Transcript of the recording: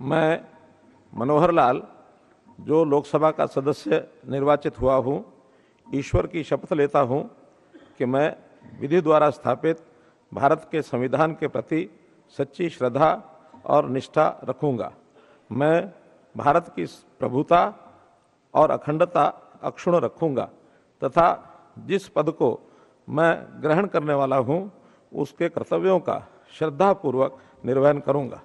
मैं मनोहर लाल जो लोकसभा का सदस्य निर्वाचित हुआ हूँ ईश्वर की शपथ लेता हूँ कि मैं विधि द्वारा स्थापित भारत के संविधान के प्रति सच्ची श्रद्धा और निष्ठा रखूँगा मैं भारत की प्रभुता और अखंडता अक्षुण रखूँगा तथा जिस पद को मैं ग्रहण करने वाला हूँ उसके कर्तव्यों का श्रद्धापूर्वक निर्वहन करूँगा